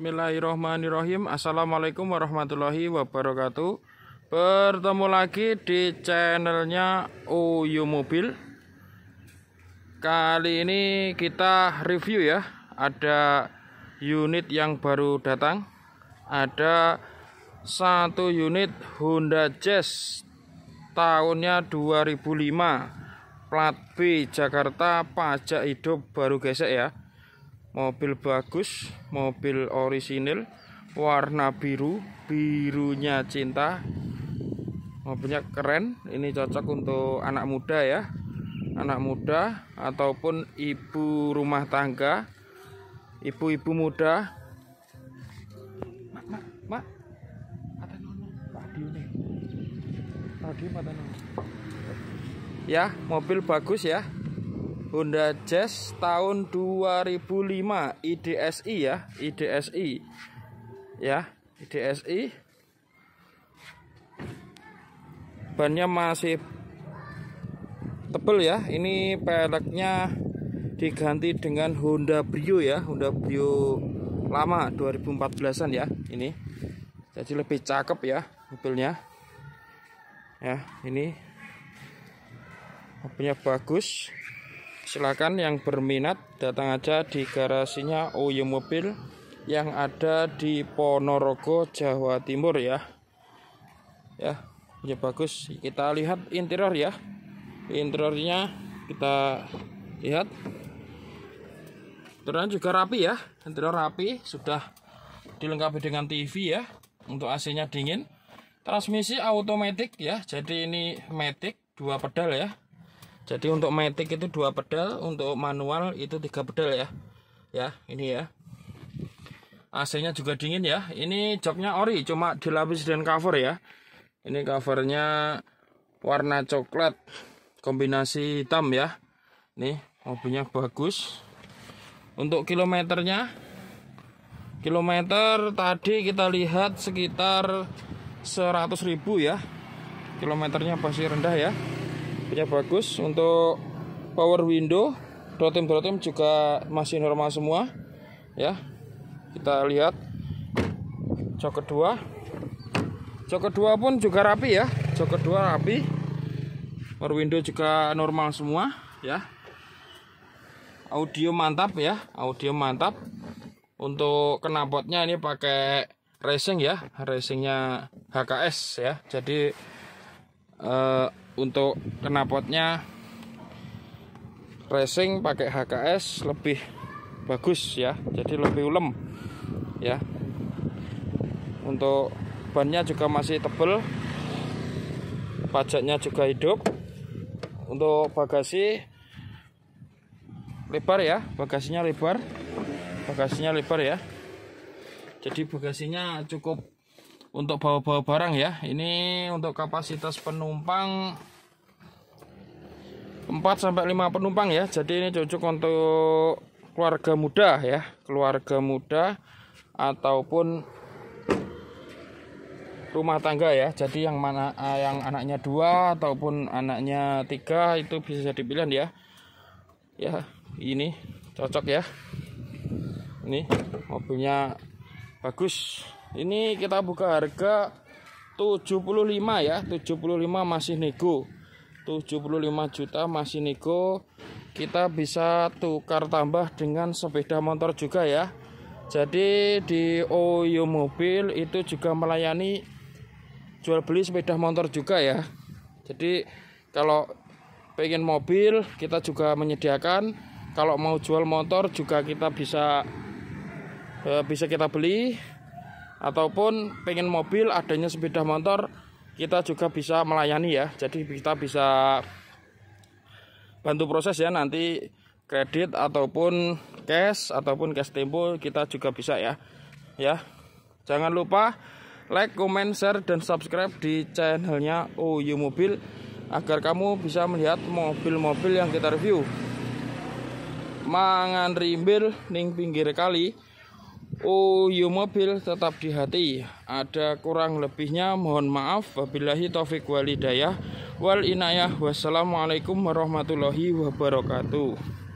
Bismillahirrahmanirrahim Assalamualaikum warahmatullahi wabarakatuh Bertemu lagi di channelnya Uyu Mobil Kali ini kita review ya Ada unit yang baru datang Ada satu unit Honda Jazz Tahunnya 2005 Plat B Jakarta pajak hidup baru gesek ya mobil bagus mobil orisinil warna biru birunya cinta mobilnya keren ini cocok untuk anak muda ya anak muda ataupun ibu rumah tangga ibu-ibu muda mak mak mak ada nono radio nih radio nono ya mobil bagus ya Honda Jazz tahun 2005 IDSI ya, IDSI. Ya, IDSI. Bannya masih tebel ya. Ini peleknya diganti dengan Honda Brio ya, Honda Brio lama 2014-an ya ini. Jadi lebih cakep ya mobilnya. Ya, ini mobilnya bagus silakan yang berminat datang aja di garasinya Oyo Mobil yang ada di Ponorogo Jawa Timur ya ya ya bagus kita lihat interior ya interiornya kita lihat interiornya juga rapi ya interior rapi sudah dilengkapi dengan TV ya untuk AC nya dingin transmisi automatic ya jadi ini matic dua pedal ya jadi untuk matic itu dua pedal untuk manual itu tiga pedal ya ya ini ya AC nya juga dingin ya ini joknya ori cuma dilapis dan cover ya ini covernya warna coklat kombinasi hitam ya nih mobilnya bagus untuk kilometernya kilometer tadi kita lihat sekitar 100.000 ya kilometernya pasti rendah ya punya bagus untuk power window dotim dotim juga masih normal semua ya kita lihat jok kedua jok kedua pun juga rapi ya jok kedua rapi power window juga normal semua ya audio mantap ya audio mantap untuk knalpotnya ini pakai racing ya racingnya HKS ya jadi uh, untuk knalpotnya racing pakai HKS lebih bagus ya jadi lebih ulem ya untuk bannya juga masih tebel pajaknya juga hidup untuk bagasi lebar ya bagasinya lebar bagasinya lebar ya jadi bagasinya cukup untuk bawa-bawa barang ya ini untuk kapasitas penumpang 4 sampai 5 penumpang ya jadi ini cocok untuk keluarga muda ya keluarga muda ataupun rumah tangga ya jadi yang mana eh, yang anaknya dua ataupun anaknya tiga itu bisa jadi pilihan ya ya ini cocok ya ini mobilnya bagus ini kita buka harga 75 ya 75 masih nego 75 juta masih nego kita bisa tukar tambah dengan sepeda motor juga ya jadi di OYO mobil itu juga melayani jual beli sepeda motor juga ya jadi kalau pengen mobil kita juga menyediakan kalau mau jual motor juga kita bisa eh, bisa kita beli ataupun pengen mobil adanya sepeda motor kita juga bisa melayani ya jadi kita bisa bantu proses ya nanti kredit ataupun cash ataupun cash tempo kita juga bisa ya ya jangan lupa like comment share dan subscribe di channelnya OU Mobil agar kamu bisa melihat mobil-mobil yang kita review mangan rimbil ning pinggir kali Uyu oh, iya, mobil tetap di hati. Ada kurang lebihnya mohon maaf. Wabillahi taufik walidayah wal inayah. Wassalamualaikum warahmatullahi wabarakatuh.